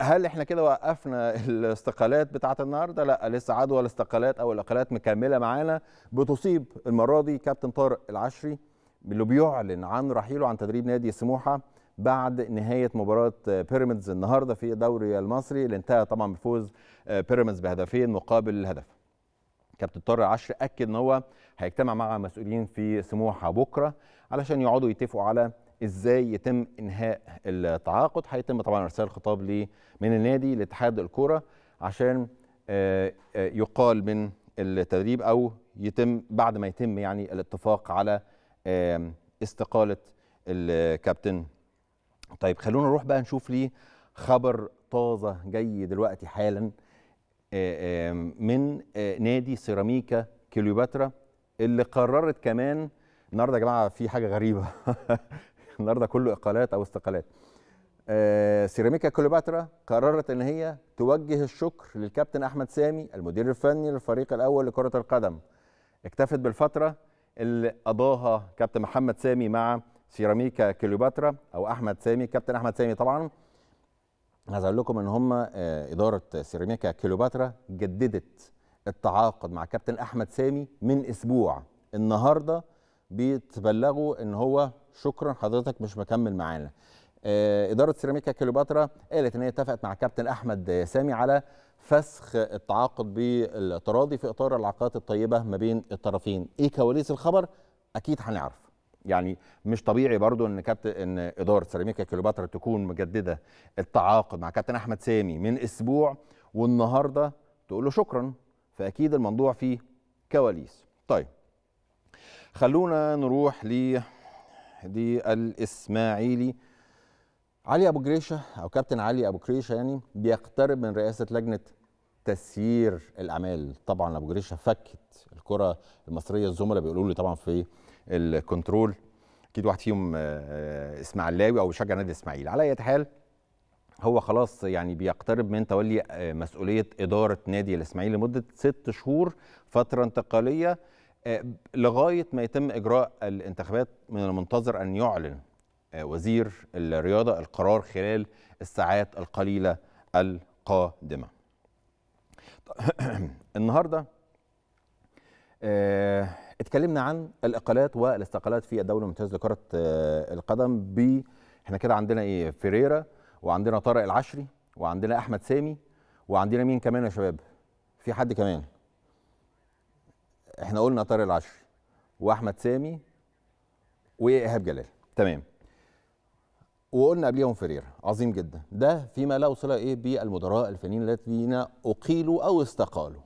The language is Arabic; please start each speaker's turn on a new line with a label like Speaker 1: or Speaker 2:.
Speaker 1: هل احنا كده وقفنا الاستقالات بتاعت النهارده؟ لا لسه عدوى الاستقالات او الاقالات مكمله معانا بتصيب المره دي كابتن طارق العشري اللي بيعلن عن رحيله عن تدريب نادي سموحه بعد نهايه مباراه بيراميدز النهارده في الدوري المصري اللي انتهى طبعا بفوز آه، بيراميدز بهدفين مقابل الهدف. كابتن طارق العشري اكد ان هو هيجتمع مع مسؤولين في سموحه بكره علشان يقعدوا يتفقوا على ازاي يتم انهاء التعاقد هيتم طبعا ارسال خطاب لي من النادي لاتحاد الكوره عشان آه، آه، يقال من التدريب او يتم بعد ما يتم يعني الاتفاق على استقاله الكابتن طيب خلونا نروح بقى نشوف لي خبر طازه جاي دلوقتي حالا آه، من نادي سيراميكا كليوباترا اللي قررت كمان النهارده يا جماعه في حاجه غريبه النهارده كله اقالات او استقالات آه، سيراميكا كليوباترا قررت ان هي توجه الشكر للكابتن احمد سامي المدير الفني للفريق الاول لكره القدم اكتفت بالفتره اللي قضاها كابتن محمد سامي مع سيراميكا كليوباترا او احمد سامي كابتن احمد سامي طبعا عايز اقول لكم ان هم آه، اداره سيراميكا كليوباترا جددت التعاقد مع كابتن احمد سامي من اسبوع النهارده بتبلغه ان هو شكرا حضرتك مش مكمل معانا آه، اداره سيراميكا كليوباترا قالت ان هي اتفقت مع كابتن احمد سامي على فسخ التعاقد بالتراضي في اطار العلاقات الطيبه ما بين الطرفين ايه كواليس الخبر اكيد هنعرف يعني مش طبيعي برضو ان كابتن ان اداره سيراميكا كليوباترا تكون مجدده التعاقد مع كابتن احمد سامي من اسبوع والنهارده تقول له شكرا فاكيد الموضوع فيه كواليس طيب خلونا نروح ل للاسماعيلي علي ابو جريشه او كابتن علي ابو جريشه يعني بيقترب من رئاسه لجنه تسيير الاعمال طبعا ابو جريشه فكت الكره المصريه الزملاء بيقولوا لي طبعا في الكنترول اكيد واحد فيهم آه، اسماعيلاوي او بيشجع نادي الاسماعيلي على اي حال هو خلاص يعني بيقترب من تولي آه، مسؤوليه اداره نادي الاسماعيلي لمده ست شهور فتره انتقاليه آه، لغايه ما يتم اجراء الانتخابات من المنتظر ان يعلن آه، وزير الرياضه القرار خلال الساعات القليله القادمه. النهارده آه، اتكلمنا عن الاقالات والاستقالات في الدوري الممتاز لكره القدم ب احنا كده عندنا ايه فيريرا وعندنا طارق العشري وعندنا احمد سامي وعندنا مين كمان يا شباب؟ في حد كمان احنا قلنا طارق العشري واحمد سامي وايهاب جلال تمام وقلنا قبليهم فرير عظيم جدا ده فيما لا وصل ايه بالمدراء الفنيين الذين اقيلوا او استقالوا